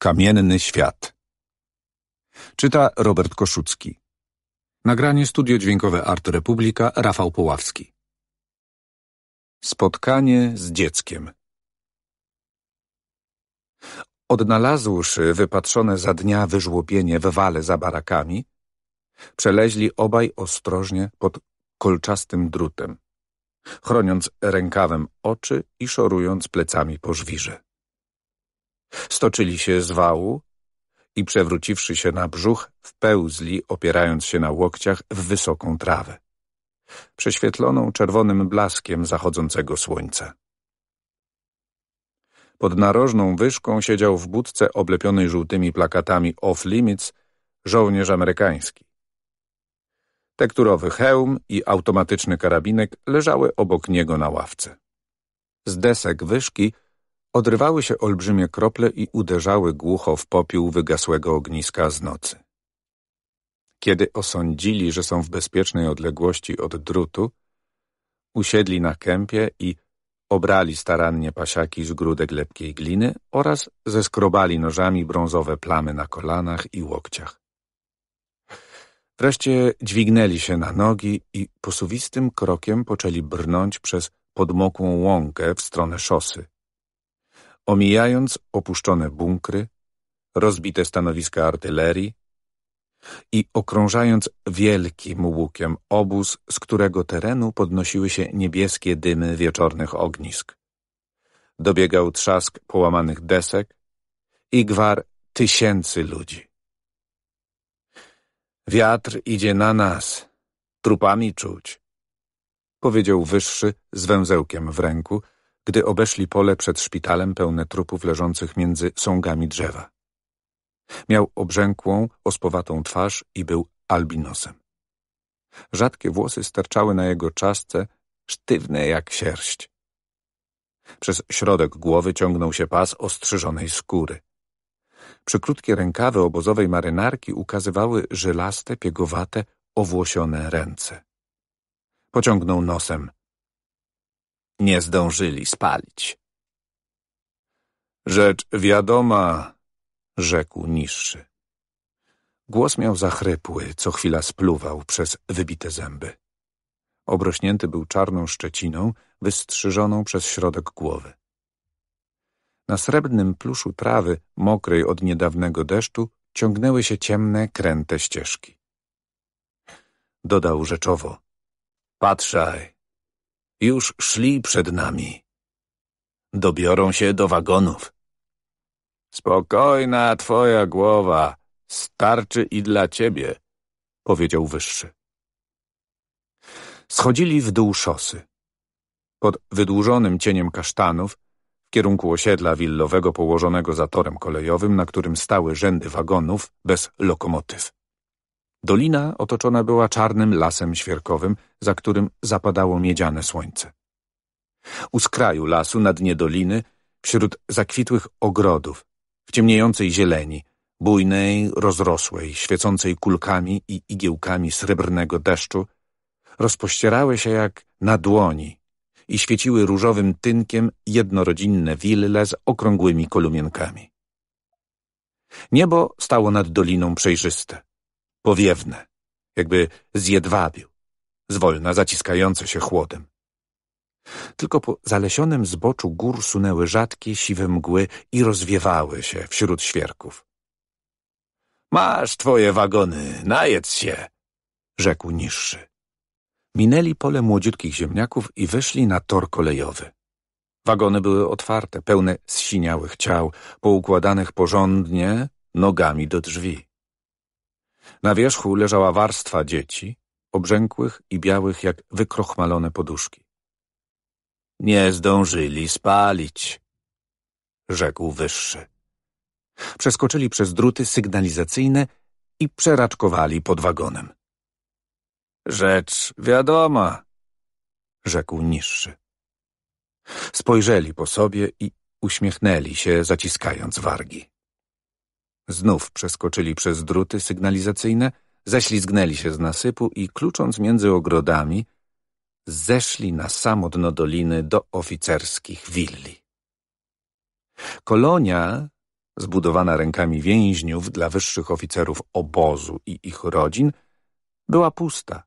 Kamienny świat. Czyta Robert Koszucki. Nagranie Studio Dźwiękowe Art Republika Rafał Poławski. Spotkanie z dzieckiem. Odnalazłszy wypatrzone za dnia wyżłobienie w wale za barakami, przeleźli obaj ostrożnie pod kolczastym drutem, chroniąc rękawem oczy i szorując plecami po żwirze. Stoczyli się z wału i przewróciwszy się na brzuch, wpełzli, opierając się na łokciach, w wysoką trawę, prześwietloną czerwonym blaskiem zachodzącego słońca. Pod narożną wyszką siedział w budce oblepionej żółtymi plakatami Off Limits żołnierz amerykański. Tekturowy hełm i automatyczny karabinek leżały obok niego na ławce. Z desek wyszki Odrywały się olbrzymie krople i uderzały głucho w popiół wygasłego ogniska z nocy. Kiedy osądzili, że są w bezpiecznej odległości od drutu, usiedli na kępie i obrali starannie pasiaki z grudek lepkiej gliny oraz zeskrobali nożami brązowe plamy na kolanach i łokciach. Wreszcie dźwignęli się na nogi i posuwistym krokiem poczęli brnąć przez podmokłą łąkę w stronę szosy, omijając opuszczone bunkry, rozbite stanowiska artylerii i okrążając wielkim łukiem obóz, z którego terenu podnosiły się niebieskie dymy wieczornych ognisk. Dobiegał trzask połamanych desek i gwar tysięcy ludzi. Wiatr idzie na nas, trupami czuć, powiedział wyższy z węzełkiem w ręku, gdy obeszli pole przed szpitalem pełne trupów leżących między sągami drzewa. Miał obrzękłą, ospowatą twarz i był albinosem. Rzadkie włosy sterczały na jego czaszce, sztywne jak sierść. Przez środek głowy ciągnął się pas ostrzyżonej skóry. Przykrótkie rękawy obozowej marynarki ukazywały żylaste, piegowate, owłosione ręce. Pociągnął nosem, nie zdążyli spalić. Rzecz wiadoma, rzekł niższy. Głos miał zachrypły, co chwila spluwał przez wybite zęby. Obrośnięty był czarną szczeciną, wystrzyżoną przez środek głowy. Na srebrnym pluszu trawy, mokrej od niedawnego deszczu, ciągnęły się ciemne, kręte ścieżki. Dodał rzeczowo. Patrzaj, już szli przed nami. Dobiorą się do wagonów. Spokojna twoja głowa, starczy i dla ciebie, powiedział wyższy. Schodzili w dół szosy. Pod wydłużonym cieniem kasztanów, w kierunku osiedla willowego położonego za torem kolejowym, na którym stały rzędy wagonów bez lokomotyw. Dolina otoczona była czarnym lasem świerkowym, za którym zapadało miedziane słońce. U skraju lasu, na dnie doliny, wśród zakwitłych ogrodów, w ciemniejącej zieleni, bujnej, rozrosłej, świecącej kulkami i igiełkami srebrnego deszczu, rozpościerały się jak na dłoni i świeciły różowym tynkiem jednorodzinne wille z okrągłymi kolumienkami. Niebo stało nad doliną przejrzyste, powiewne, jakby zjedwabił, zwolna zaciskające się chłodem. Tylko po zalesionym zboczu gór sunęły rzadkie, siwe mgły i rozwiewały się wśród świerków. Masz twoje wagony, najedz się, rzekł niższy. Minęli pole młodziutkich ziemniaków i wyszli na tor kolejowy. Wagony były otwarte, pełne zsiniałych ciał, poukładanych porządnie nogami do drzwi. Na wierzchu leżała warstwa dzieci, obrzękłych i białych jak wykrochmalone poduszki. Nie zdążyli spalić, rzekł wyższy. Przeskoczyli przez druty sygnalizacyjne i przeraczkowali pod wagonem. Rzecz wiadoma, rzekł niższy. Spojrzeli po sobie i uśmiechnęli się, zaciskając wargi. Znów przeskoczyli przez druty sygnalizacyjne, ześlizgnęli się z nasypu i, klucząc między ogrodami, zeszli na samo dno doliny do oficerskich willi. Kolonia, zbudowana rękami więźniów dla wyższych oficerów obozu i ich rodzin, była pusta.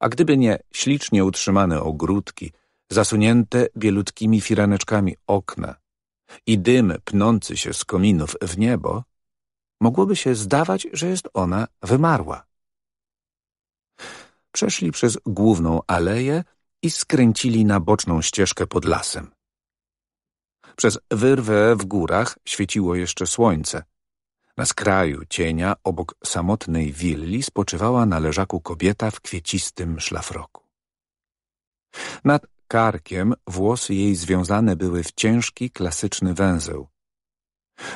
A gdyby nie ślicznie utrzymane ogródki, zasunięte bielutkimi firaneczkami okna i dym pnący się z kominów w niebo, mogłoby się zdawać, że jest ona wymarła. Przeszli przez główną aleję i skręcili na boczną ścieżkę pod lasem. Przez wyrwę w górach świeciło jeszcze słońce. Na skraju cienia obok samotnej willi spoczywała na leżaku kobieta w kwiecistym szlafroku. Nad karkiem włosy jej związane były w ciężki, klasyczny węzeł,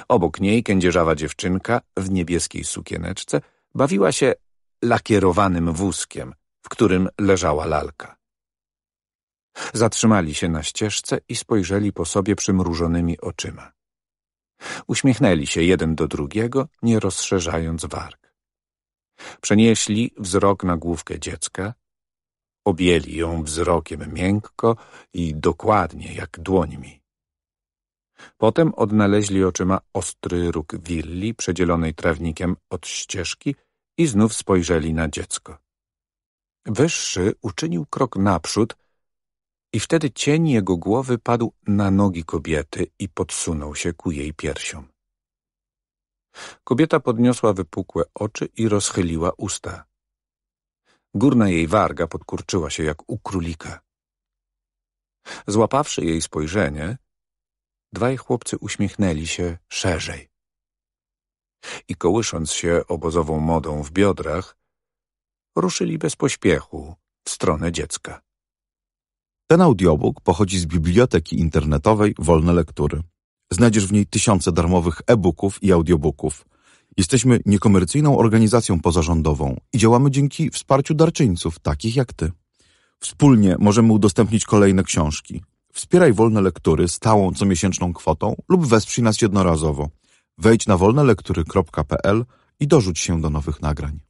Obok niej kędzierzawa dziewczynka w niebieskiej sukieneczce bawiła się lakierowanym wózkiem, w którym leżała lalka. Zatrzymali się na ścieżce i spojrzeli po sobie przymrużonymi oczyma. Uśmiechnęli się jeden do drugiego, nie rozszerzając warg. Przenieśli wzrok na główkę dziecka, objęli ją wzrokiem miękko i dokładnie jak dłońmi. Potem odnaleźli oczyma ostry róg willi przedzielonej trawnikiem od ścieżki i znów spojrzeli na dziecko. Wyższy uczynił krok naprzód i wtedy cień jego głowy padł na nogi kobiety i podsunął się ku jej piersiom. Kobieta podniosła wypukłe oczy i rozchyliła usta. Górna jej warga podkurczyła się jak u królika. Złapawszy jej spojrzenie, Dwaj chłopcy uśmiechnęli się szerzej. I kołysząc się obozową modą w biodrach, ruszyli bez pośpiechu w stronę dziecka. Ten audiobook pochodzi z biblioteki internetowej Wolne Lektury. Znajdziesz w niej tysiące darmowych e-booków i audiobooków. Jesteśmy niekomercyjną organizacją pozarządową i działamy dzięki wsparciu darczyńców, takich jak ty. Wspólnie możemy udostępnić kolejne książki. Wspieraj wolne lektury stałą comiesięczną kwotą lub wesprzyj nas jednorazowo. Wejdź na wolnelektury.pl i dorzuć się do nowych nagrań.